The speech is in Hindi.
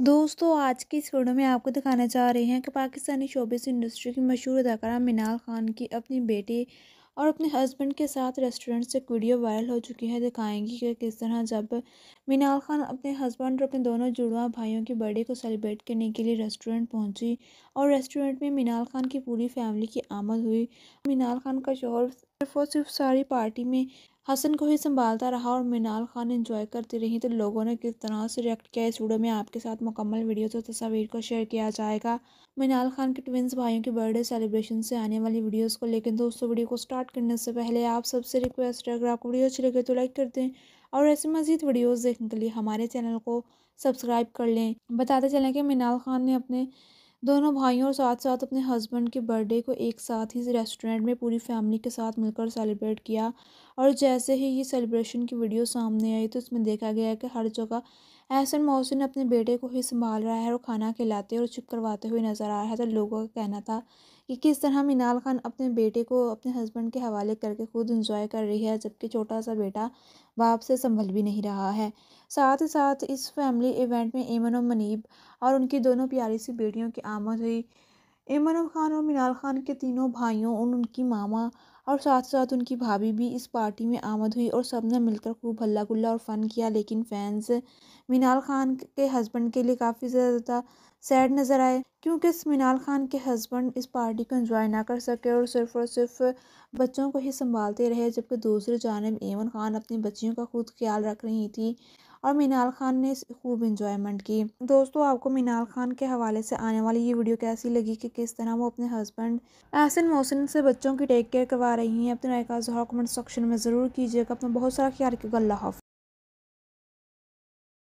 दोस्तों आज की इस वीडियो में आपको दिखाना चाह रहे हैं कि पाकिस्तानी शोबिस इंडस्ट्री की मशहूर अदाकारा मिनाल खान की अपनी बेटी और अपने हस्बैंड के साथ रेस्टोरेंट से एक वीडियो वायरल हो चुकी है दिखाएंगी कि किस तरह जब मीनाल खान अपने हस्बैंड और अपने दोनों जुड़वा भाइयों की बर्थडे को सेलिब्रेट करने के लिए रेस्टोरेंट पहुंची और रेस्टोरेंट में मीनाल खान की पूरी फैमिली की आमद हुई मीनाल खान का शोर सिर्फ और सिर्फ सारी पार्टी में हसन को ही संभालता रहा और मीनाल खान इंजॉय करती रही तो लोगों ने किस तरह से रिएक्ट किया इस वीडियो में आपके साथ मुकम्मल वीडियो तो तस्वीर को शेयर किया जाएगा मीनाल खान के ट्विंस भाइयों के बर्थडे सेलिब्रेशन से आने वाली वीडियोस को लेकिन दोस्तों वीडियो को स्टार्ट करने से पहले आप सबसे रिक्वेस्ट है अगर आपको वीडियो अच्छी लगे तो लाइक कर दें और ऐसे मज़ीद वीडियोज़ देखने के लिए हमारे चैनल को सब्सक्राइब कर लें बताते चलें कि मीनाल खान ने अपने दोनों भाइयों और साथ साथ अपने हस्बैंड के बर्थडे को एक साथ ही रेस्टोरेंट में पूरी फैमिली के साथ मिलकर सेलिब्रेट किया और जैसे ही ये सेलिब्रेशन की वीडियो सामने आई तो इसमें देखा गया कि हर जगह एहसन मोहसिन अपने बेटे को ही संभाल रहा है और खाना खिलाते और चुप करवाते हुए नज़र आ रहा है तो लोगों का कहना था कि किस तरह मीनाल खान अपने बेटे को अपने हस्बैंड के हवाले करके खुद इंजॉय कर रही है जबकि छोटा सा बेटा बाप से संभल भी नहीं रहा है साथ ही साथ इस फैमिली इवेंट में एमन और मनीब और उनकी दोनों प्यारी सी बेटियों की आमद हुई एमन खान और मीनाल खान के तीनों भाइयों और उनकी मामा और साथ साथ उनकी भाभी भी इस पार्टी में आमद हुई और सब ने मिलकर खूब हल्ला गुल्ला और फ़न किया लेकिन फैंस मीनाल खान के हस्बैंड के लिए काफ़ी ज़्यादा सैड नज़र आए क्योंकि मीनाल खान के हस्बैंड इस पार्टी को एंजॉय ना कर सके और सिर्फ और सिर्फ बच्चों को ही संभालते रहे जबकि दूसरी जानब एमन खान अपनी बच्चियों का खुद ख्याल रख रही थी और मीनाल खान ने खूब इंजॉयमेंट की दोस्तों आपको मीनाल खान के हवाले से आने वाली ये वीडियो कैसी लगी कि किस तरह वो अपने हस्बैंड एहसिन मोहसिन से बच्चों की टेक केयर करवा रही हैं अपने नायका का जहर कमेंट सेक्शन में ज़रूर कीजिएगा अपना बहुत सारा ख्याल रखिएगा अल्लाह हाफ